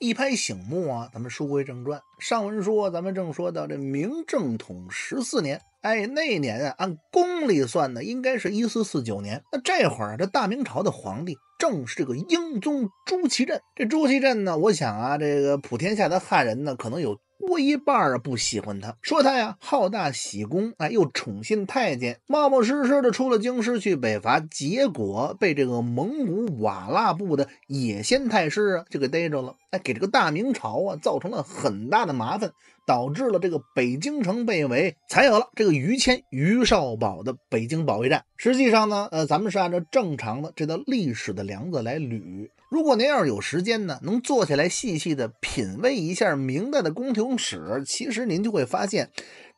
一拍醒目啊！咱们书归正传。上文说，咱们正说到这明正统十四年，哎，那年啊，按公历算呢，应该是一四四九年。那这会儿，这大明朝的皇帝正是这个英宗朱祁镇。这朱祁镇呢，我想啊，这个普天下的汉人呢，可能有。多一半啊不喜欢他，说他呀好大喜功，哎，又宠信太监，冒冒失失的出了京师去北伐，结果被这个蒙古瓦剌部的野先太师啊就给逮着了，哎，给这个大明朝啊造成了很大的麻烦，导致了这个北京城被围，才有了这个于谦、于少保的北京保卫战。实际上呢，呃，咱们是按照正常的这道历史的梁子来捋。如果您要是有时间呢，能坐下来细细地品味一下明代的宫廷史，其实您就会发现，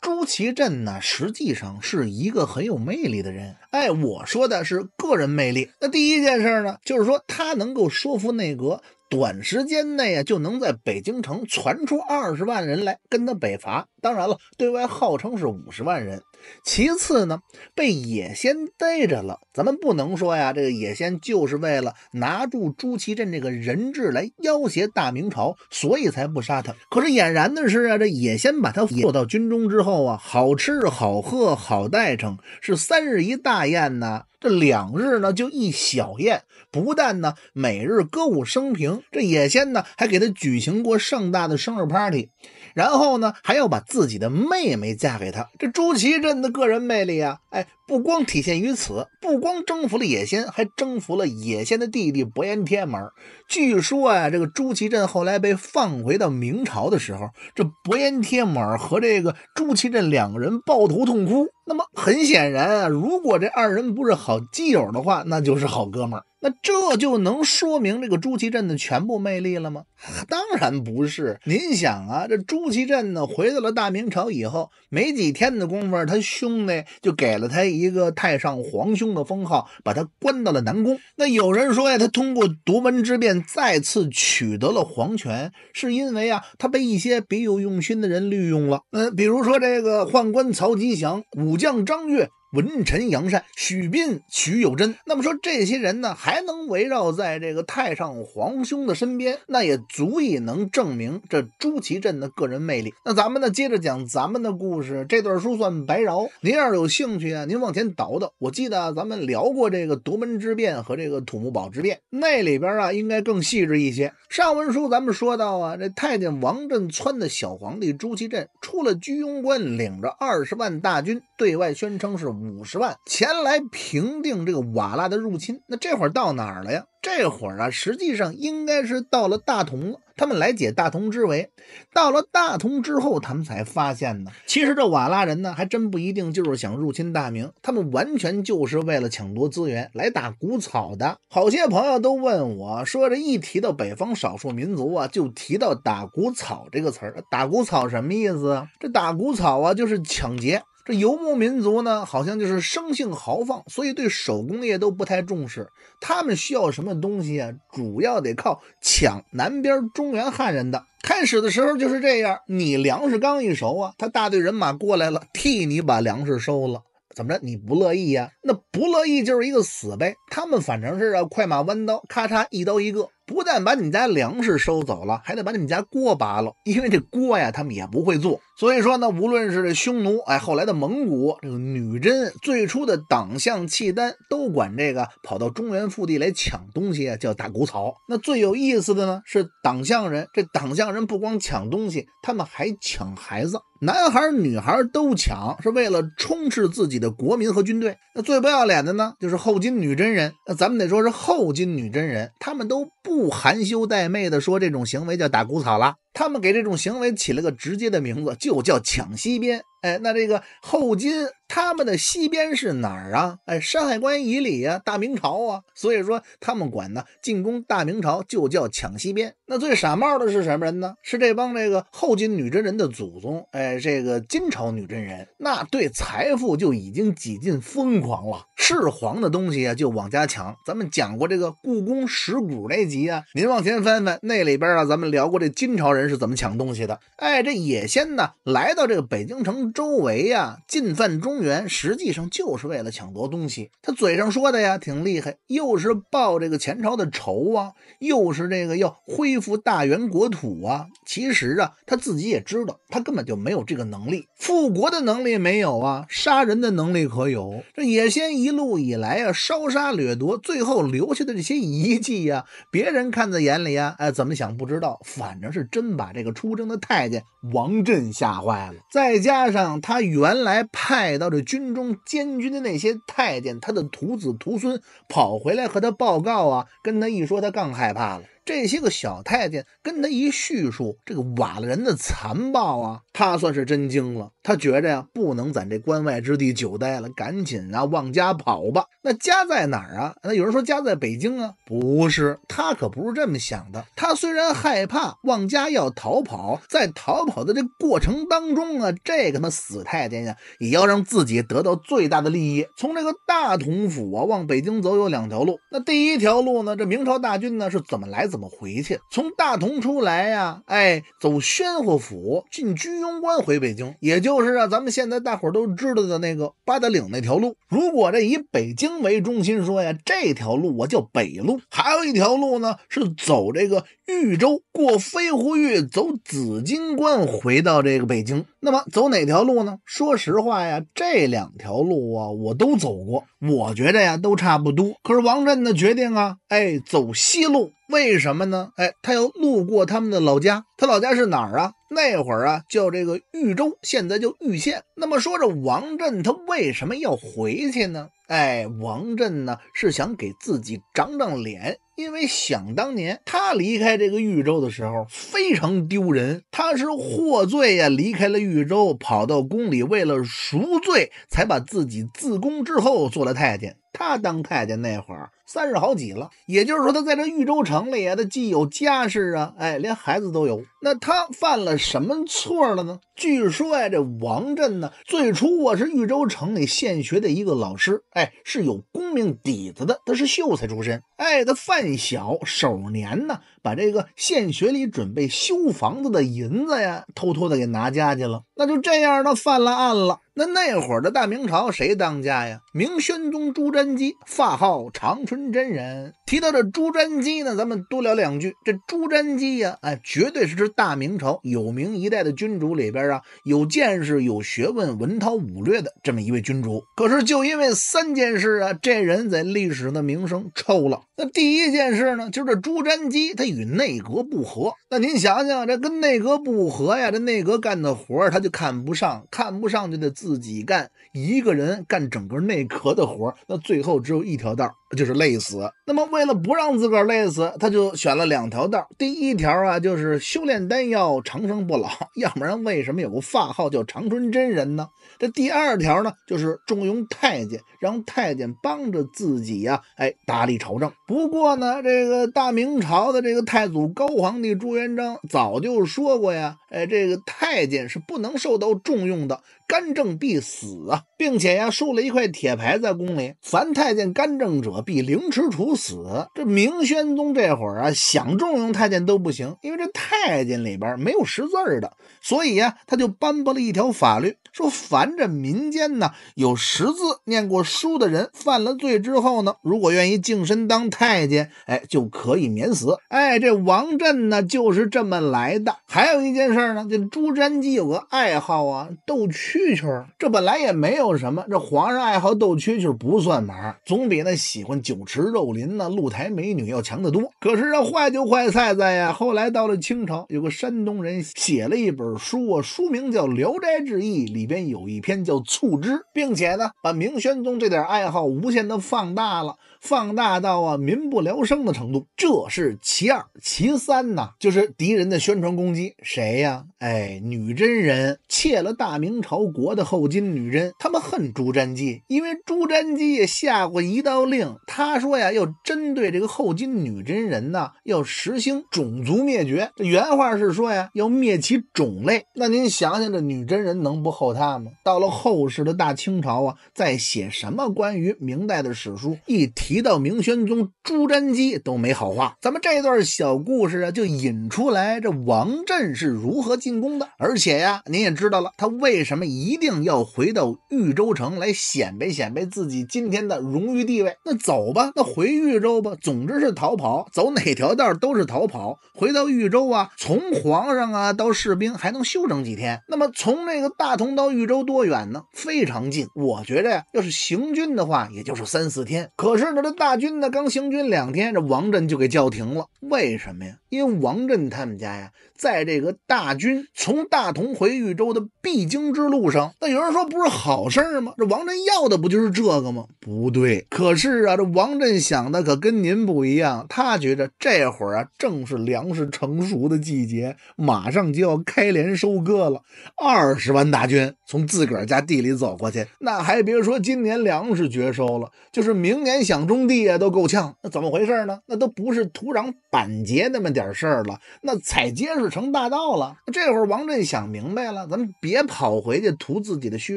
朱祁镇呢实际上是一个很有魅力的人。哎，我说的是个人魅力。那第一件事呢，就是说他能够说服内阁。短时间内啊，就能在北京城传出二十万人来跟他北伐。当然了，对外号称是五十万人。其次呢，被野先逮着了。咱们不能说呀，这个野先就是为了拿住朱祁镇这个人质来要挟大明朝，所以才不杀他。可是俨然的是啊，这野先把他做到军中之后啊，好吃好喝好待成，是三日一大宴呐。这两日呢，就一小宴，不但呢每日歌舞升平，这野仙呢还给他举行过盛大的生日 party，然后呢还要把自己的妹妹嫁给他，这朱祁镇的个人魅力啊，哎。不光体现于此，不光征服了野仙，还征服了野仙的弟弟伯颜帖门。据说啊，这个朱祁镇后来被放回到明朝的时候，这伯颜帖门和这个朱祁镇两个人抱头痛哭。那么很显然啊，如果这二人不是好基友的话，那就是好哥们儿。那这就能说明这个朱祁镇的全部魅力了吗？当然不是。您想啊，这朱祁镇呢，回到了大明朝以后，没几天的功夫，他兄弟就给了他一个太上皇兄的封号，把他关到了南宫。那有人说呀，他通过独门之变再次取得了皇权，是因为啊，他被一些别有用心的人利用了。嗯，比如说这个宦官曹吉祥、武将张悦。文臣杨善、许斌、许有贞，那么说这些人呢，还能围绕在这个太上皇兄的身边，那也足以能证明这朱祁镇的个人魅力。那咱们呢，接着讲咱们的故事。这段书算白饶，您要是有兴趣啊，您往前倒倒。我记得咱们聊过这个夺门之变和这个土木堡之变，那里边啊，应该更细致一些。上文书咱们说到啊，这太监王振撺的小皇帝朱祁镇出了居庸关，领着二十万大军，对外宣称是。五十万前来平定这个瓦剌的入侵，那这会儿到哪儿了呀？这会儿啊，实际上应该是到了大同了。他们来解大同之围，到了大同之后，他们才发现呢，其实这瓦剌人呢，还真不一定就是想入侵大明，他们完全就是为了抢夺资源来打谷草的。好些朋友都问我说，这一提到北方少数民族啊，就提到打谷草这个词儿。打谷草什么意思啊？这打谷草啊，就是抢劫。这游牧民族呢，好像就是生性豪放，所以对手工业都不太重视。他们需要什么东西啊？主要得靠抢南边中原汉人的。开始的时候就是这样，你粮食刚一熟啊，他大队人马过来了，替你把粮食收了，怎么着？你不乐意呀？那不乐意就是一个死呗。他们反正是啊，快马弯刀，咔嚓一刀一个。不但把你们家粮食收走了，还得把你们家锅拔了，因为这锅呀，他们也不会做。所以说呢，无论是这匈奴，哎，后来的蒙古，这个女真，最初的党项、契丹，都管这个跑到中原腹地来抢东西啊，叫打谷草。那最有意思的呢，是党项人。这党项人不光抢东西，他们还抢孩子，男孩女孩都抢，是为了充斥自己的国民和军队。那最不要脸的呢，就是后金女真人。那咱们得说是后金女真人，他们都不。含羞带媚的说：“这种行为叫打谷草了。”他们给这种行为起了个直接的名字，就叫抢西边。哎，那这个后金他们的西边是哪儿啊？哎，山海关以里啊，大明朝啊。所以说他们管呢进攻大明朝就叫抢西边。那最傻帽的是什么人呢？是这帮这个后金女真人的祖宗。哎，这个金朝女真人，那对财富就已经几近疯狂了，是皇的东西啊就往家抢。咱们讲过这个故宫石鼓那集啊，您往前翻翻，那里边啊咱们聊过这金朝人。人是怎么抢东西的？哎，这野仙呢，来到这个北京城周围呀，进犯中原，实际上就是为了抢夺东西。他嘴上说的呀，挺厉害，又是报这个前朝的仇啊，又是这个要恢复大元国土啊。其实啊，他自己也知道，他根本就没有这个能力，复国的能力没有啊，杀人的能力可有。这野仙一路以来啊，烧杀掠夺，最后留下的这些遗迹呀，别人看在眼里啊，哎，怎么想不知道，反正是真把这个出征的太监王振吓坏了。再加上他原来派到这军中监军的那些太监，他的徒子徒孙跑回来和他报告啊，跟他一说，他更害怕了。这些个小太监跟他一叙述这个瓦剌人的残暴啊，他算是真惊了。他觉着呀，不能在这关外之地久待了，赶紧啊往家跑吧。那家在哪儿啊？那有人说家在北京啊，不是，他可不是这么想的。他虽然害怕往家要逃跑，在逃跑的这过程当中啊，这个他妈死太监呀，也要让自己得到最大的利益。从这个大同府啊往北京走有两条路，那第一条路呢，这明朝大军呢是怎么来怎么回去？从大同出来呀，哎，走宣化府进居庸关回北京，也就。就是啊，咱们现在大伙都知道的那个八达岭那条路。如果这以北京为中心说呀，这条路我叫北路；还有一条路呢，是走这个豫州，过飞狐峪，走紫金关，回到这个北京。那么走哪条路呢？说实话呀，这两条路啊，我都走过，我觉着呀，都差不多。可是王震的决定啊。哎，走西路，为什么呢？哎，他要路过他们的老家，他老家是哪儿啊？那会儿啊，叫这个豫州，现在叫豫县。那么说这王振他为什么要回去呢？哎，王振呢是想给自己长长脸，因为想当年他离开这个豫州的时候非常丢人，他是获罪呀，离开了豫州，跑到宫里为了赎罪，才把自己自宫之后做了太监。他当太监那会儿。三十好几了，也就是说，他在这豫州城里啊，他既有家世啊，哎，连孩子都有。那他犯了什么错了呢？据说呀，这王振呢，最初我是豫州城里县学的一个老师，哎，是有功名底子的，他是秀才出身。哎，他犯小首年呢，把这个县学里准备修房子的银子呀，偷偷的给拿家去了。那就这样，他犯了案了。那那会儿的大明朝谁当家呀？明宣宗朱瞻基，法号长春真人。提到这朱瞻基呢，咱们多聊两句。这朱瞻基呀，哎，绝对是这。大明朝有名一代的君主里边啊，有见识、有学问、文韬武略的这么一位君主，可是就因为三件事啊，这人在历史的名声臭了。那第一件事呢，就是朱瞻基他与内阁不和。那您想想，这跟内阁不和呀，这内阁干的活他就看不上，看不上就得自己干，一个人干整个内阁的活那最后只有一条道，就是累死。那么为了不让自个儿累死，他就选了两条道。第一条啊，就是修炼丹药，长生不老，要不然为什么有个法号叫长春真人呢？这第二条呢，就是重用太监，让太监帮着自己呀，哎，打理朝政。不过呢，这个大明朝的这个太祖高皇帝朱元。朱元璋早就说过呀。哎，这个太监是不能受到重用的，干政必死啊！并且呀，竖了一块铁牌在宫里，凡太监干政者，必凌迟处死。这明宣宗这会儿啊，想重用太监都不行，因为这太监里边没有识字的，所以呀，他就颁布了一条法律，说凡这民间呢有识字、念过书的人，犯了罪之后呢，如果愿意净身当太监，哎，就可以免死。哎，这王振呢，就是这么来的。还有一件事。这朱瞻基有个爱好啊，斗蛐蛐儿。这本来也没有什么，这皇上爱好斗蛐蛐儿不算嘛，总比那喜欢酒池肉林呐、露台美女要强得多。可是这坏就坏在在呀，后来到了清朝，有个山东人写了一本书啊，书名叫《聊斋志异》，里边有一篇叫《醋汁》，并且呢把明宣宗这点爱好无限的放大了，放大到啊民不聊生的程度。这是其二，其三呢就是敌人的宣传攻击，谁呀？哎，女真人窃了大明朝国的后金女真，他们恨朱瞻基，因为朱瞻基也下过一道令，他说呀，要针对这个后金女真人呐，要实行种族灭绝。这原话是说呀，要灭其种类。那您想想，这女真人能不后他吗？到了后世的大清朝啊，在写什么关于明代的史书，一提到明宣宗朱瞻基都没好话。咱们这段小故事啊，就引出来这王振是如。和进攻的，而且呀，您也知道了，他为什么一定要回到豫州城来显摆显摆自己今天的荣誉地位？那走吧，那回豫州吧。总之是逃跑，走哪条道都是逃跑。回到豫州啊，从皇上啊到士兵还能休整几天？那么从那个大同到豫州多远呢？非常近。我觉着呀，要是行军的话，也就是三四天。可是呢，这大军呢刚行军两天，这王振就给叫停了。为什么呀？因为王振他们家呀，在这个大。军从大同回豫州的必经之路上，那有人说不是好事吗？这王振要的不就是这个吗？不对，可是啊，这王振想的可跟您不一样。他觉着这会儿啊，正是粮食成熟的季节，马上就要开镰收割了。二十万大军从自个儿家地里走过去，那还别说，今年粮食绝收了，就是明年想种地啊，都够呛。那怎么回事呢？那都不是土壤板结那么点事儿了，那踩结实成大道了。这会儿王振想明白了，咱们别跑回去图自己的虚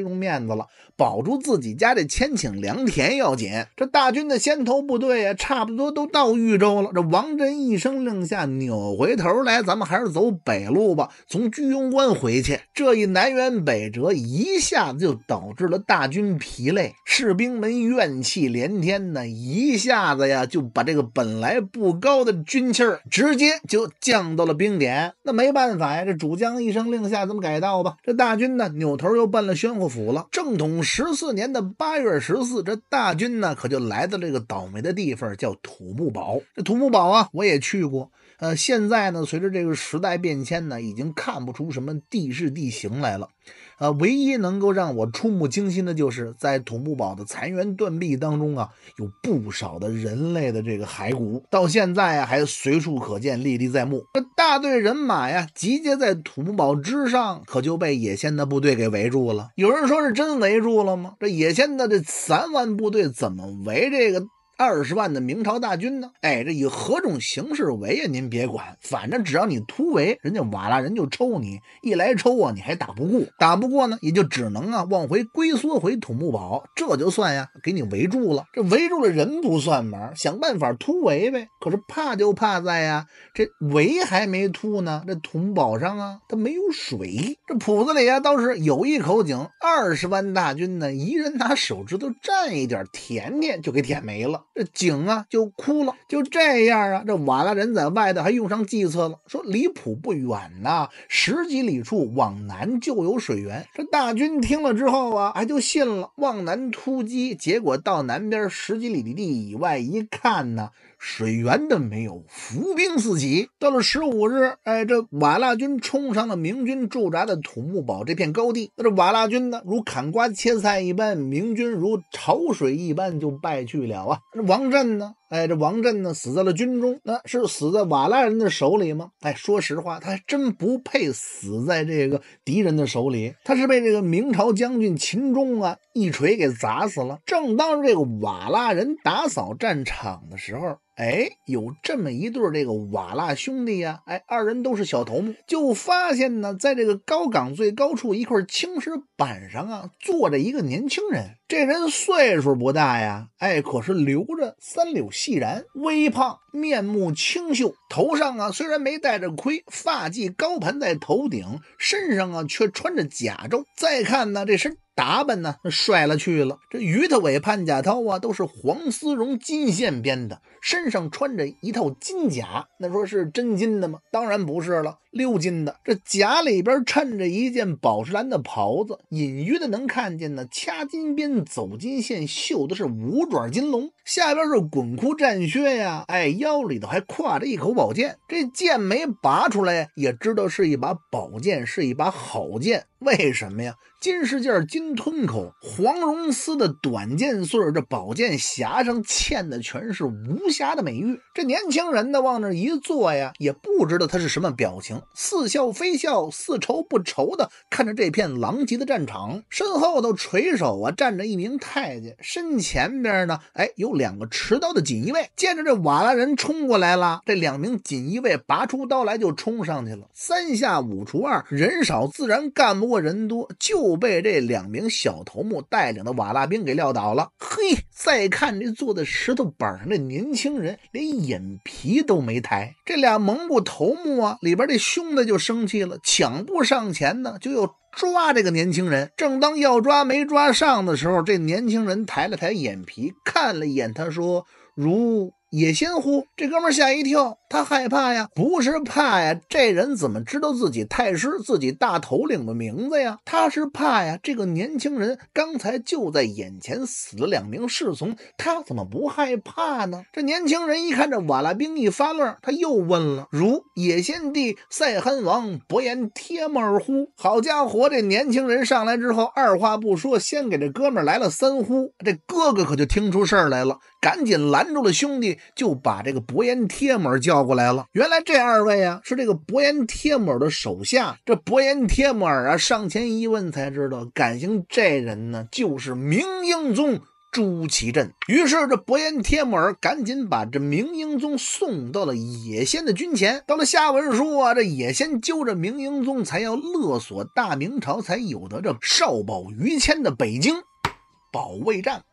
荣面子了，保住自己家这千顷良田要紧。这大军的先头部队啊，差不多都到豫州了。这王振一声令下，扭回头来，咱们还是走北路吧，从居庸关回去。这一南辕北辙，一下子就导致了大军疲累，士兵们怨气连天呢，一下子呀就把这个本来不高的军气儿，直接就降到了冰点。那没办法呀。这主将一声令下，咱们改道吧。这大军呢，扭头又奔了宣化府了。正统十四年的八月十四，这大军呢，可就来到这个倒霉的地方，叫土木堡。这土木堡啊，我也去过。呃，现在呢，随着这个时代变迁呢，已经看不出什么地势地形来了。呃，唯一能够让我触目惊心的就是，在土木堡的残垣断壁当中啊，有不少的人类的这个骸骨，到现在还随处可见，历历在目。大队人马呀，集结在土木堡之上，可就被野仙的部队给围住了。有人说是真围住了吗？这野仙的这三万部队怎么围这个？二十万的明朝大军呢？哎，这以何种形式围啊？您别管，反正只要你突围，人家瓦剌人就抽你。一来抽啊，你还打不过，打不过呢，也就只能啊往回龟缩回土木堡。这就算呀，给你围住了。这围住了人不算嘛，想办法突围呗。可是怕就怕在呀，这围还没突呢，这土木堡上啊，它没有水。这堡子里啊，倒是有一口井。二十万大军呢，一人拿手指头蘸一点，甜甜就给舔没了。这井啊就枯了，就这样啊。这瓦剌人在外头还用上计策了，说离浦不远呐，十几里处往南就有水源。这大军听了之后啊，还就信了，往南突击。结果到南边十几里地以外一看呢。水源的没有，伏兵四起。到了十五日，哎，这瓦剌军冲上了明军驻扎的土木堡这片高地。那这瓦剌军呢，如砍瓜切菜一般，明军如潮水一般就败去了啊！王振呢？哎，这王振呢，死在了军中，那是死在瓦剌人的手里吗？哎，说实话，他还真不配死在这个敌人的手里，他是被这个明朝将军秦钟啊一锤给砸死了。正当这个瓦剌人打扫战场的时候，哎，有这么一对这个瓦剌兄弟呀，哎，二人都是小头目，就发现呢，在这个高岗最高处一块青石板上啊，坐着一个年轻人。这人岁数不大呀，哎，可是留着三绺细髯，微胖，面目清秀，头上啊虽然没戴着盔，发髻高盘在头顶，身上啊却穿着甲胄。再看呢，这身。打扮呢，帅了去了。这于头尾、潘甲涛啊，都是黄丝绒、金线编的。身上穿着一套金甲，那说是真金的吗？当然不是了，鎏金的。这甲里边衬着一件宝石蓝的袍子，隐约的能看见呢。掐金边、走金线，绣的是五爪金龙。下边是滚裤战靴呀，哎，腰里头还挎着一口宝剑。这剑没拔出来，也知道是一把宝剑，是一把好剑。为什么呀？金是件金。吞口黄绒丝的短剑穗这宝剑匣上嵌的全是无瑕的美玉。这年轻人呢，往那一坐呀，也不知道他是什么表情，似笑非笑，似愁不愁的看着这片狼藉的战场。身后头垂手啊站着一名太监，身前边呢，哎，有两个持刀的锦衣卫。见着这瓦剌人冲过来了，这两名锦衣卫拔出刀来就冲上去了，三下五除二，人少自然干不过人多，就被这两。名小头目带领的瓦剌兵给撂倒了。嘿，再看这坐在石头板上的年轻人，连眼皮都没抬。这俩蒙古头目啊，里边这凶的就生气了，抢步上前呢，就要抓这个年轻人。正当要抓没抓上的时候，这年轻人抬了抬眼皮，看了一眼，他说：“如。”野先呼，这哥们吓一跳，他害怕呀，不是怕呀，这人怎么知道自己太师、自己大头领的名字呀？他是怕呀，这个年轻人刚才就在眼前死了两名侍从，他怎么不害怕呢？这年轻人一看这瓦剌兵一发愣，他又问了：“如野先帝、赛汗王、伯颜帖木儿呼。”好家伙，这年轻人上来之后二话不说，先给这哥们来了三呼，这哥哥可就听出事儿来了。赶紧拦住了兄弟，就把这个伯颜帖木儿叫过来了。原来这二位啊，是这个伯颜帖木儿的手下。这伯颜帖木儿啊，上前一问，才知道敢情这人呢，就是明英宗朱祁镇。于是这伯颜帖木儿赶紧把这明英宗送到了野仙的军前。到了下文说啊，这野仙揪着明英宗，才要勒索大明朝才有的这少保于谦的北京保卫战。